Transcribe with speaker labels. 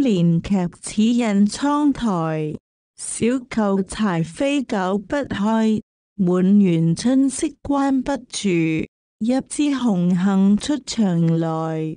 Speaker 1: 连剧此印窗台，小扣柴飞狗不开。满园春色关不住，一枝红杏出墙来。